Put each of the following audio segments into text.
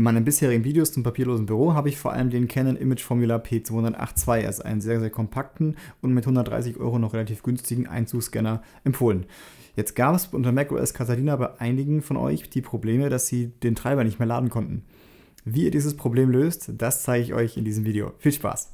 In meinen bisherigen Videos zum papierlosen Büro habe ich vor allem den Canon Image Formula P282 als einen sehr, sehr kompakten und mit 130 Euro noch relativ günstigen Einzugscanner empfohlen. Jetzt gab es unter macOS Catalina bei einigen von euch die Probleme, dass sie den Treiber nicht mehr laden konnten. Wie ihr dieses Problem löst, das zeige ich euch in diesem Video. Viel Spaß!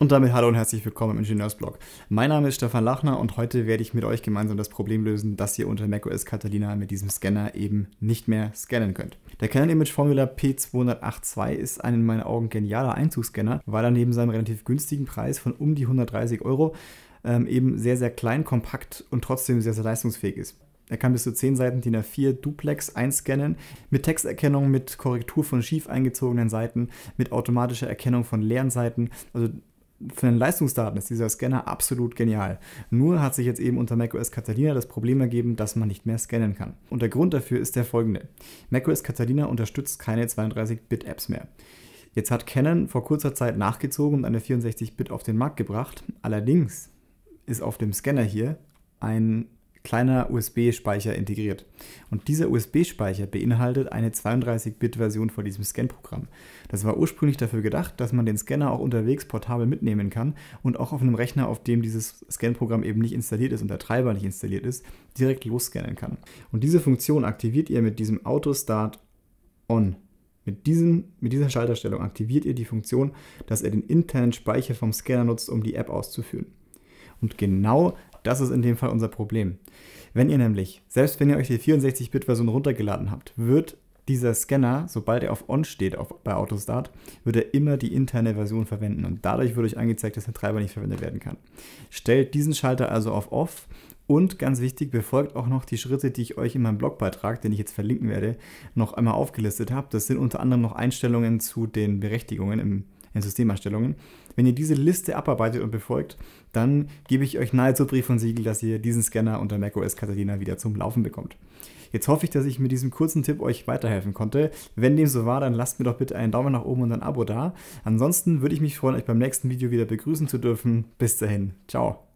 Und damit hallo und herzlich willkommen im Ingenieursblog. Mein Name ist Stefan Lachner und heute werde ich mit euch gemeinsam das Problem lösen, dass ihr unter macOS Catalina mit diesem Scanner eben nicht mehr scannen könnt. Der Canon Image Formula P2082 ist ein in meinen Augen genialer Einzugsscanner, weil er neben seinem relativ günstigen Preis von um die 130 Euro ähm, eben sehr, sehr klein, kompakt und trotzdem sehr, sehr leistungsfähig ist. Er kann bis zu 10 Seiten DIN A4 Duplex einscannen, mit Texterkennung, mit Korrektur von schief eingezogenen Seiten, mit automatischer Erkennung von leeren Seiten. Also für den Leistungsdaten ist dieser Scanner absolut genial. Nur hat sich jetzt eben unter macOS Catalina das Problem ergeben, dass man nicht mehr scannen kann. Und der Grund dafür ist der folgende. macOS Catalina unterstützt keine 32-Bit-Apps mehr. Jetzt hat Canon vor kurzer Zeit nachgezogen und eine 64-Bit auf den Markt gebracht. Allerdings ist auf dem Scanner hier ein kleiner USB-Speicher integriert. Und dieser USB-Speicher beinhaltet eine 32-Bit-Version von diesem Scan-Programm. Das war ursprünglich dafür gedacht, dass man den Scanner auch unterwegs portabel mitnehmen kann und auch auf einem Rechner, auf dem dieses Scan-Programm eben nicht installiert ist und der Treiber nicht installiert ist, direkt losscannen kann. Und diese Funktion aktiviert ihr mit diesem Auto-Start On. Mit, diesen, mit dieser Schalterstellung aktiviert ihr die Funktion, dass er den internen Speicher vom Scanner nutzt, um die App auszuführen. Und genau das ist in dem Fall unser Problem. Wenn ihr nämlich, selbst wenn ihr euch die 64-Bit-Version runtergeladen habt, wird dieser Scanner, sobald er auf On steht auf, bei Autostart, wird er immer die interne Version verwenden und dadurch wird euch angezeigt, dass der Treiber nicht verwendet werden kann. Stellt diesen Schalter also auf Off und ganz wichtig, befolgt auch noch die Schritte, die ich euch in meinem Blogbeitrag, den ich jetzt verlinken werde, noch einmal aufgelistet habe. Das sind unter anderem noch Einstellungen zu den Berechtigungen im in Systemerstellungen. Wenn ihr diese Liste abarbeitet und befolgt, dann gebe ich euch nahezu Brief und Siegel, dass ihr diesen Scanner unter macOS Catalina wieder zum Laufen bekommt. Jetzt hoffe ich, dass ich mit diesem kurzen Tipp euch weiterhelfen konnte. Wenn dem so war, dann lasst mir doch bitte einen Daumen nach oben und ein Abo da. Ansonsten würde ich mich freuen, euch beim nächsten Video wieder begrüßen zu dürfen. Bis dahin, ciao.